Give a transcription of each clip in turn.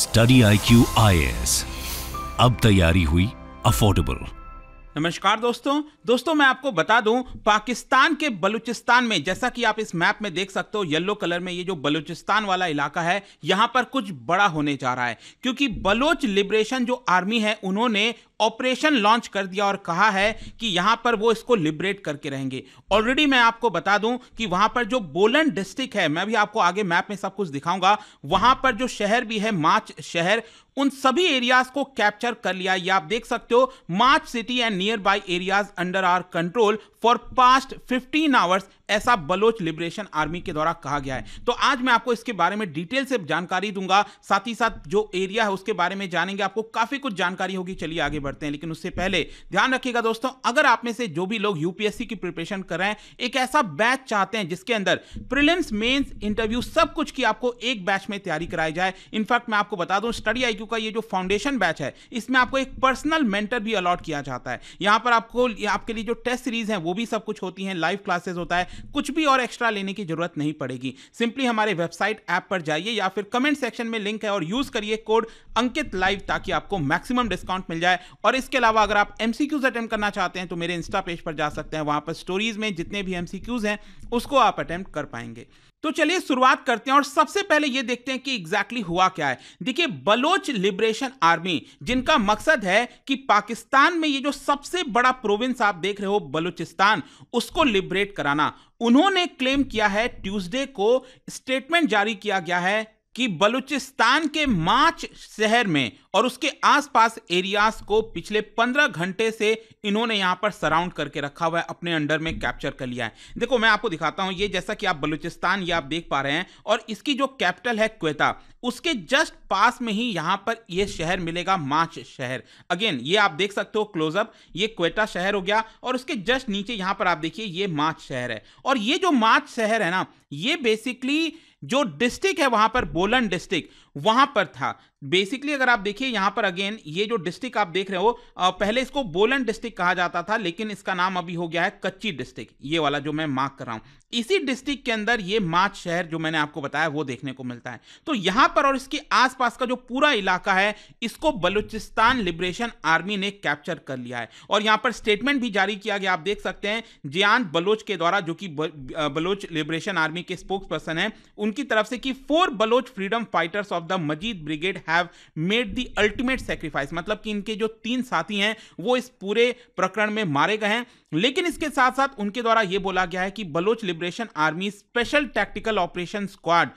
Study I Q आई अब तैयारी हुई अफोर्डेबल नमस्कार दोस्तों दोस्तों मैं आपको बता दूं पाकिस्तान के बलूचिस्तान में जैसा कि आप इस मैप में देख सकते हो येलो कलर में ये जो बलूचिस्तान वाला इलाका है यहां पर कुछ बड़ा होने जा रहा है क्योंकि बलोच लिबरेशन जो आर्मी है उन्होंने ऑपरेशन लॉन्च कर दिया और कहा है कि यहां पर वो इसको लिबरेट करके रहेंगे ऑलरेडी मैं आपको बता दूं कि वहां पर जो बोलन डिस्ट्रिक्ट है मैं भी आपको आगे मैप में सब कुछ दिखाऊंगा वहां पर जो शहर भी है माच शहर उन सभी एरियाज को कैप्चर कर लिया ये आप देख सकते हो Mach city and nearby areas under our control for past 15 hours ऐसा बलोच लिबरेशन आर्मी के द्वारा कहा गया है तो आज मैं आपको इसके बारे में डिटेल से जानकारी दूंगा साथ ही साथ जो एरिया है उसके बारे में जानेंगे आपको काफी कुछ जानकारी होगी चलिए आगे बढ़ते हैं लेकिन उससे पहले ध्यान रखिएगा दोस्तों अगर आप में से जो भी लोग यूपीएससी की प्रिपरेशन कर रहे हैं एक ऐसा बैच चाहते हैं जिसके अंदर प्रिलिम्स मेन्स इंटरव्यू सब कुछ की आपको एक बैच में तैयारी कराई जाए इनफैक्ट मैं आपको बता दूं स्टडी आईक्यू का ये जो फाउंडेशन बैच है इसमें आपको एक पर्सनल मेंटर भी अलॉट किया जाता है यहां पर आपको आपके लिए जो टेस्ट सीरीज है वो भी सब कुछ होती है लाइव क्लासेस होता है कुछ भी और एक्स्ट्रा लेने की जरूरत नहीं पड़ेगी सिंपली हमारे वेबसाइट ऐप पर जाइए या फिर कमेंट सेक्शन में लिंक है और यूज करिए कोड अंकित लाइव ताकि आपको मैक्सिमम डिस्काउंट मिल जाए और इसके अलावा अगर आप एमसीक्यूज अटेम्प्ट करना चाहते हैं तो मेरे इंस्टा पेज पर जा सकते हैं वहां पर स्टोरीज में जितने भी एमसीक्यूज हैं उसको आप अटेम्प्ट कर पाएंगे तो चलिए शुरुआत करते हैं और सबसे पहले ये देखते हैं कि एग्जैक्टली हुआ क्या है देखिए बलोच लिबरेशन आर्मी जिनका मकसद है कि पाकिस्तान में ये जो सबसे बड़ा प्रोविंस आप देख रहे हो बलूचिस्तान उसको लिबरेट कराना उन्होंने क्लेम किया है ट्यूसडे को स्टेटमेंट जारी किया गया है कि बलूचिस्तान के माच शहर में और उसके आसपास एरियाज को पिछले पंद्रह घंटे से इन्होंने यहाँ पर सराउंड करके रखा हुआ है अपने अंडर में कैप्चर कर लिया है देखो मैं आपको दिखाता हूँ ये जैसा कि आप बलूचिस्तान ये आप देख पा रहे हैं और इसकी जो कैपिटल है क्वेता उसके जस्ट पास में ही यहाँ पर यह शहर मिलेगा माच शहर अगेन ये आप देख सकते हो क्लोजअप ये क्वेटा शहर हो गया और उसके जस्ट नीचे यहाँ पर आप देखिए ये माच शहर है और ये जो माच शहर है ना ये बेसिकली जो डिस्ट्रिक्ट है वहां पर बोलन डिस्ट्रिक्ट वहां पर था बेसिकली अगर आप देखिए यहां पर अगेन ये जो डिस्ट्रिक्ट आप देख रहे हो पहले इसको बोलन डिस्ट्रिक्ट कहा जाता था लेकिन इसका नाम अभी हो गया है कच्ची डिस्ट्रिक्ट ये वाला जो मैं मार्क कर रहा हूं इसी डिस्ट्रिक्ट के अंदर ये माच शहर जो मैंने आपको बताया वो देखने को मिलता है तो यहां पर और इसके आसपास का जो पूरा इलाका है इसको बलूचिस्तान लिबरेशन आर्मी ने कैप्चर कर लिया है और यहां पर स्टेटमेंट भी जारी किया गया आप देख सकते हैं जियान बलोच के द्वारा जो कि बलोच लिबरेशन आर्मी के स्पोक्स पर्सन है उनकी तरफ से कि four Baloch freedom fighters of of the Majeed brigade have made the ultimate sacrifice मतलब कि इनके जो तीन साथी हैं वो इस पूरे प्रकरण में मारे गए हैं लेकिन इसके साथ साथ उनके द्वारा यह बोला गया है कि Baloch liberation army special tactical operation squad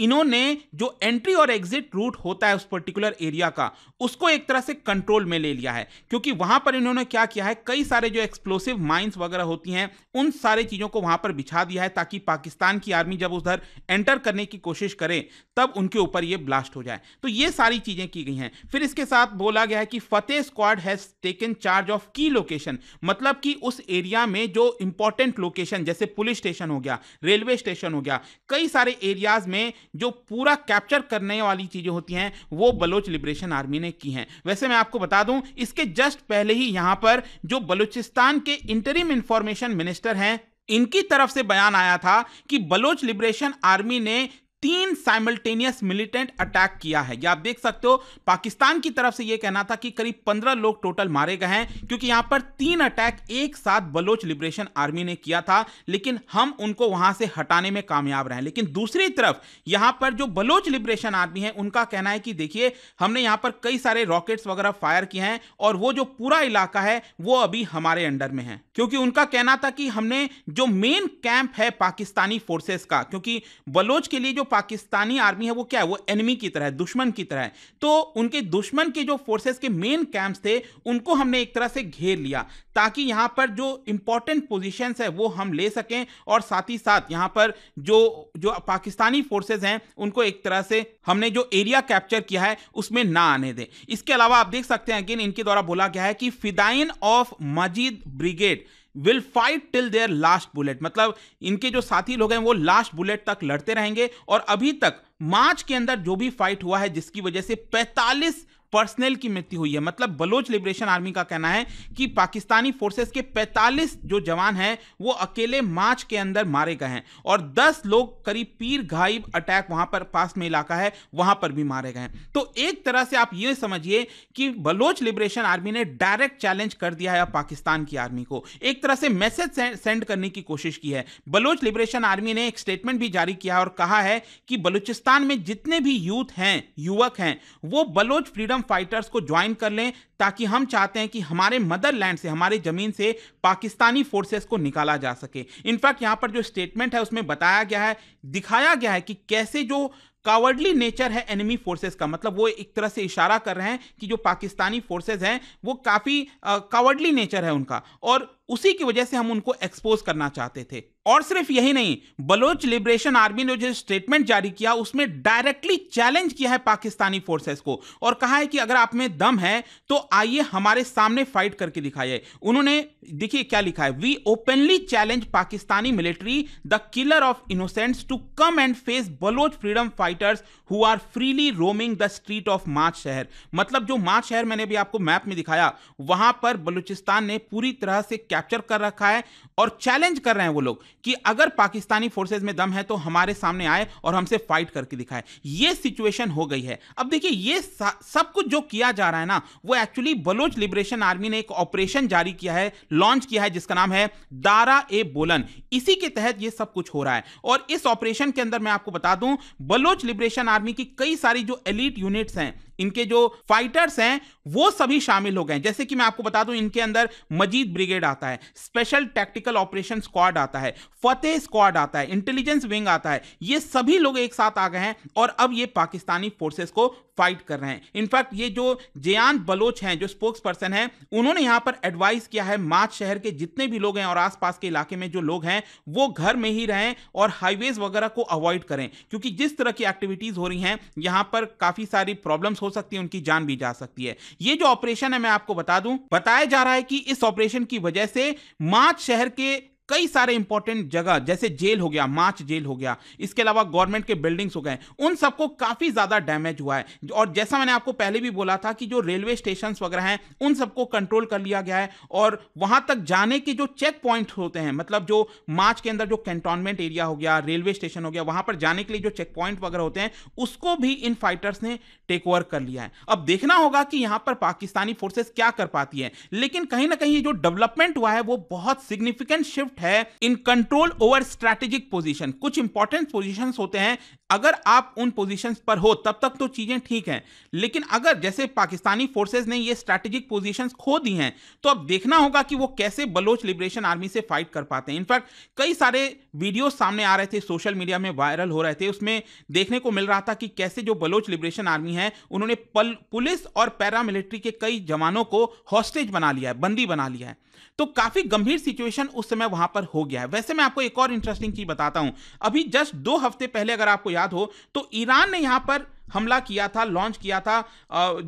इन्होंने जो एंट्री और एग्जिट रूट होता है उस पर्टिकुलर एरिया का उसको एक तरह से कंट्रोल में ले लिया है क्योंकि वहां पर इन्होंने क्या किया है कई सारे जो एक्सप्लोसिव माइंस वगैरह होती हैं उन सारे चीज़ों को वहां पर बिछा दिया है ताकि पाकिस्तान की आर्मी जब उधर एंटर करने की कोशिश करे तब उनके ऊपर ये ब्लास्ट हो जाए तो ये सारी चीज़ें की गई हैं फिर इसके साथ बोला गया है कि Fateh squad has taken charge of की लोकेशन मतलब कि उस एरिया में जो इंपॉर्टेंट लोकेशन जैसे पुलिस स्टेशन हो गया रेलवे स्टेशन हो गया कई सारे एरियाज में जो पूरा कैप्चर करने वाली चीज़ें होती हैं वो बलोच लिबरेशन आर्मी ने की हैं वैसे मैं आपको बता दूं इसके जस्ट पहले ही यहाँ पर जो बलूचिस्तान के इंटरिम इंफॉर्मेशन मिनिस्टर हैं इनकी तरफ से बयान आया था कि बलोच लिबरेशन आर्मी ने तीन साइमल्टेनियस मिलिटेंट अटैक किया है या आप देख सकते हो पाकिस्तान की तरफ से यह कहना था कि करीब पंद्रह लोग टोटल मारे गए हैं क्योंकि यहां पर तीन अटैक एक साथ बलोच लिबरेशन आर्मी ने किया था लेकिन हम उनको वहां से हटाने में कामयाब रहे लेकिन दूसरी तरफ यहां पर जो बलोच लिबरेशन आर्मी है उनका कहना है कि देखिए हमने यहां पर कई सारे रॉकेट्स वगैरह फायर किए हैं और वो जो पूरा इलाका है वो अभी हमारे अंडर में है क्योंकि उनका कहना था कि हमने जो मेन कैंप है पाकिस्तानी फोर्सेस का क्योंकि बलोच के लिए जो पाकिस्तानी आर्मी है वो क्या है वो एनिमी की तरह है दुश्मन की तरह है तो उनके दुश्मन के जो फोर्सेस के मेन कैंप्स थे उनको हमने एक तरह से घेर लिया ताकि यहाँ पर जो इंपॉर्टेंट पोजीशंस है वो हम ले सकें और साथ ही साथ यहाँ पर जो जो पाकिस्तानी फोर्सेज हैं उनको एक तरह से हमने जो एरिया कैप्चर किया है उसमें ना आने दें इसके अलावा आप देख सकते हैं अगेन इनके द्वारा बोला गया है कि फिदाइन of Majeed brigade will fight till their last bullet मतलब इनके जो साथी लोग हैं वो लास्ट बुलेट तक लड़ते रहेंगे और अभी तक मार्च के अंदर जो भी फाइट हुआ है जिसकी वजह से 45 पर्सनल की मृत्यु हुई है मतलब बलोच लिबरेशन आर्मी का कहना है कि पाकिस्तानी फोर्सेस के 45 जो जवान हैं वो अकेले मार्च के अंदर मारे गए हैं और 10 लोग करीब पीर घाइब अटैक वहां पर पास में इलाका है वहां पर भी मारे गए हैं तो एक तरह से आप ये समझिए कि बलोच लिबरेशन आर्मी ने डायरेक्ट चैलेंज कर दिया है पाकिस्तान की आर्मी को एक तरह से मैसेज सेंड करने की कोशिश की है बलोच लिबरेशन आर्मी ने एक स्टेटमेंट भी जारी किया और कहा है कि बलूचिस्तान हिंदुस्तान में जितने भी यूथ हैं युवक हैं वो बलोच फ्रीडम फाइटर्स को ज्वाइन कर लें ताकि हम चाहते हैं कि हमारे मदरलैंड से हमारे ज़मीन से पाकिस्तानी फोर्सेस को निकाला जा सके इनफैक्ट यहाँ पर जो स्टेटमेंट है उसमें बताया गया है दिखाया गया है कि कैसे जो कावर्डली नेचर है एनिमी फोर्सेस का मतलब वो एक तरह से इशारा कर रहे हैं कि जो पाकिस्तानी फोर्सेस हैं वो काफ़ी कावर्डली नेचर है उनका और उसी की वजह से हम उनको एक्सपोज करना चाहते थे और सिर्फ यही नहीं बलोच लिबरेशन आर्मी ने जो स्टेटमेंट जारी किया उसमें डायरेक्टली चैलेंज किया है पाकिस्तानी फोर्सेस को और कहा है कि अगर आप में दम है तो आइए हमारे सामने फाइट करके दिखाइए उन्होंने देखिए क्या लिखा है we openly challenge Pakistani military the killer of innocents to come and face Baloch freedom fight fighters who are freely roaming the street of Mach शहर मतलब जो माच शहर मैंने भी आपको मैप में दिखाया वहां पर बलूचिस्तान ने पूरी तरह से कैप्चर कर रखा है और चैलेंज कर रहे हैं वो लोग कि अगर पाकिस्तानी फोर्सेज में दम है तो हमारे सामने आए और हमसे फाइट करके दिखाए ये सिचुएशन हो गई है अब देखिए ये सब कुछ जो किया जा रहा है ना वो एक्चुअली बलोच लिबरेशन आर्मी ने एक ऑपरेशन जारी किया है लॉन्च किया है जिसका नाम है दारा ए बोलन इसी के तहत ये सब कुछ हो रहा है और इस ऑपरेशन के अंदर मैं आपको बता दूं बलोच लिबरेशन आर्मी की कई सारी जो एलिट यूनिट्स हैं इनके जो फाइटर्स हैं वो सभी शामिल हो गए जैसे कि मैं आपको बता दूं इनके अंदर मजीद ब्रिगेड आता है स्पेशल टैक्टिकल ऑपरेशन स्क्वाड आता है फतेह स्क्वाड आता है इंटेलिजेंस विंग आता है ये सभी लोग एक साथ आ गए हैं और अब ये पाकिस्तानी फोर्सेस को फाइट कर रहे हैं इनफैक्ट ये जो जयान बलोच हैं जो स्पोक्स पर्सन है उन्होंने यहां पर एडवाइस किया है माच शहर के जितने भी लोग हैं और आसपास के इलाके में जो लोग हैं वो घर में ही रहें और हाईवेज वगैरह को अवॉइड करें क्योंकि जिस तरह की एक्टिविटीज हो रही हैं यहां पर काफी सारी प्रॉब्लम्स हो सकती है उनकी जान भी जा सकती है ये जो ऑपरेशन है मैं आपको बता दूं बताया जा रहा है कि इस ऑपरेशन की वजह से माच शहर के कई सारे इंपॉर्टेंट जगह जैसे जेल हो गया मार्च जेल हो गया इसके अलावा गवर्नमेंट के बिल्डिंग्स हो गए उन सबको काफ़ी ज़्यादा डैमेज हुआ है और जैसा मैंने आपको पहले भी बोला था कि जो रेलवे स्टेशन वगैरह हैं उन सबको कंट्रोल कर लिया गया है और वहां तक जाने के जो चेक पॉइंट होते हैं मतलब जो मार्च के अंदर जो कैंटोनमेंट एरिया हो गया रेलवे स्टेशन हो गया वहां पर जाने के लिए जो चेक पॉइंट वगैरह होते हैं उसको भी इन फाइटर्स ने टेक ओवर कर लिया है अब देखना होगा कि यहां पर पाकिस्तानी फोर्सेस क्या कर पाती है लेकिन कहीं ना कहीं जो डेवलपमेंट हुआ है वो बहुत सिग्निफिकेंट शिफ्ट इंपॉर्टेंट है in control over strategic position कुछ इंपॉर्टेंट पोजीशंस होते हैं अगर आप उन पोजीशंस पर हो तब तक तो चीजें ठीक हैं लेकिन अगर जैसे पाकिस्तानी फोर्सेज ने ये स्ट्रेटेजिक पोजीशंस खो दी हैं तो अब देखना होगा कि वो कैसे बलोच लिबरेशन आर्मी से फाइट कर पाते हैं इनफैक्ट कई सारे वीडियो सामने आ रहे थे सोशल मीडिया में वायरल हो रहे थे उसमें देखने को मिल रहा था कि कैसे जो बलोच लिबरेशन आर्मी है उन्होंने पुलिस और पैरामिलिट्री के कई जवानों को हॉस्टेज बना लिया है बंदी बना लिया है तो काफी गंभीर सिचुएशन उस समय वहां पर हो गया है वैसे मैं आपको एक और इंटरेस्टिंग चीज बताता हूं अभी जस्ट दो हफ्ते पहले अगर आपको याद हो तो ईरान ने यहां पर हमला किया था लॉन्च किया था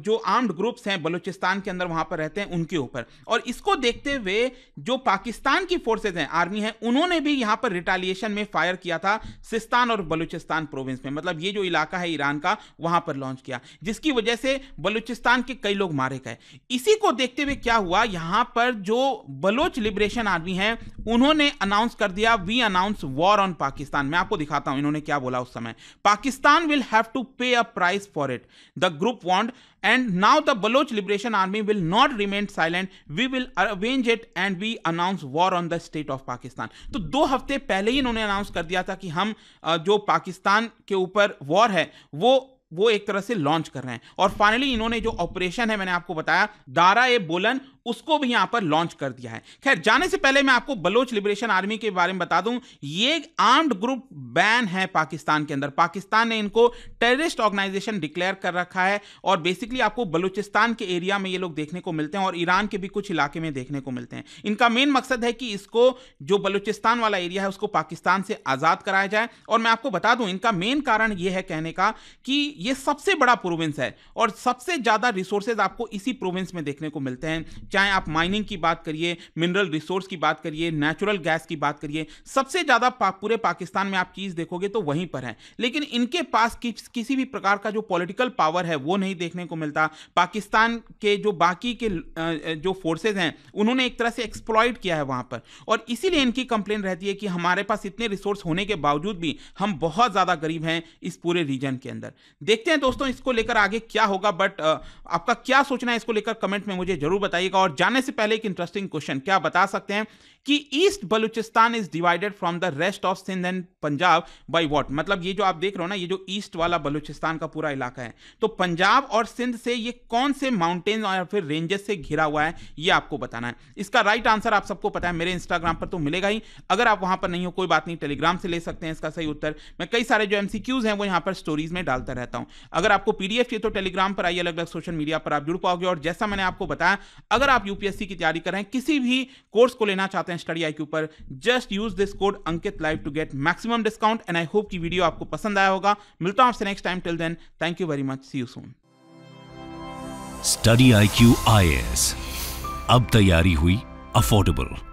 जो आर्म्ड ग्रुप्स हैं बलूचिस्तान के अंदर वहां पर रहते हैं उनके ऊपर और इसको देखते हुए जो पाकिस्तान की फोर्सेज हैं आर्मी है उन्होंने भी यहाँ पर रिटालिएशन में फायर किया था सिस्तान और बलूचिस्तान प्रोविंस में मतलब ये जो इलाका है ईरान का वहां पर लॉन्च किया जिसकी वजह से बलूचिस्तान के कई लोग मारे गए इसी को देखते हुए क्या हुआ यहाँ पर जो बलोच लिबरेशन आर्मी है उन्होंने अनाउंस कर दिया we announce war on Pakistan मैं आपको दिखाता हूं इन्होंने क्या बोला उस समय पाकिस्तान विल हैव टू पे अ price for it. The group warned, and now the Baloch Liberation Army will not remain silent. We will arrange it and we announce war on the state of Pakistan. तो दो हफ्ते पहले ही इन्होंने announce कर दिया था कि हम जो पाकिस्तान के ऊपर वॉर है वो वो एक तरह से लॉन्च कर रहे हैं और फाइनली इन्होंने जो ऑपरेशन है मैंने आपको बताया दारा ए बोलन उसको भी यहां पर लॉन्च कर दिया है खैर जाने से पहले मैं आपको बलोच लिबरेशन आर्मी के बारे में बता दूं ये आर्म्ड ग्रुप बैन है पाकिस्तान के अंदर पाकिस्तान ने इनको टेररिस्ट ऑर्गेनाइजेशन डिक्लेयर कर रखा है और बेसिकली आपको बलूचिस्तान के एरिया में ये लोग देखने को मिलते हैं और ईरान के भी कुछ इलाके में देखने को मिलते हैं इनका मेन मकसद है कि इसको जो बलूचिस्तान वाला एरिया है उसको पाकिस्तान से आज़ाद कराया जाए और मैं आपको बता दूं इनका मेन कारण यह है कहने का कि यह सबसे बड़ा प्रोविंस है और सबसे ज़्यादा रिसोर्सेज आपको इसी प्रोविंस में देखने को मिलते हैं चाहे आप माइनिंग की बात करिए मिनरल रिसोर्स की बात करिए नेचुरल गैस की बात करिए सबसे ज़्यादा पा, पूरे पाकिस्तान में आप चीज़ देखोगे तो वहीं पर है लेकिन इनके पास कि, किसी भी प्रकार का जो पॉलिटिकल पावर है वो नहीं देखने को मिलता पाकिस्तान के जो बाकी के जो फोर्सेज हैं उन्होंने एक तरह से एक्सप्लॉयड किया है वहाँ पर और इसीलिए इनकी कंप्लेन रहती है कि हमारे पास इतने रिसोर्स होने के बावजूद भी हम बहुत ज़्यादा गरीब हैं इस पूरे रीजन के अंदर देखते हैं दोस्तों इसको लेकर आगे क्या होगा बट आपका क्या सोचना है इसको लेकर कमेंट में मुझे जरूर बताइएगा और जाने से पहले एक इंटरेस्टिंग क्वेश्चन क्या बता सकते हैं कि east Balochistan is divided from the rest of Sindh and Punjab by what मतलब ये जो आप देख रहे हो ना ये जो ईस्ट वाला बलूचिस्तान का पूरा इलाका है तो पंजाब और सिंध से ये कौन से माउंटेन और फिर रेंजेस से घिरा हुआ है ये आपको बताना है इसका राइट आंसर आप सबको पता है मेरे इंस्टाग्राम पर तो मिलेगा ही अगर आप वहां पर नहीं हो कोई बात नहीं टेलीग्राम से ले सकते हैं इसका सही उत्तर मैं कई सारे जो एमसीक्यूज हैं वो यहां पर स्टोरीज में डालता रहता हूं अगर आपको पीडीएफ चाहिए तो टेलीग्राम पर आइए अलग अलग सोशल मीडिया पर आप जुड़ पाओगे और जैसा मैंने आपको बताया अगर आप यूपीएससी की तैयारी कर रहे हैं किसी भी कोर्स को लेना चाहते हैं हैं स्टडी आई के ऊपर just use this code Ankit live to get maximum discount and I hope की वीडियो आपको पसंद आया होगा मिलता हूं आपसे next time till then thank you very much see you soon study I Q I S अब तैयारी हुई अफोर्डेबल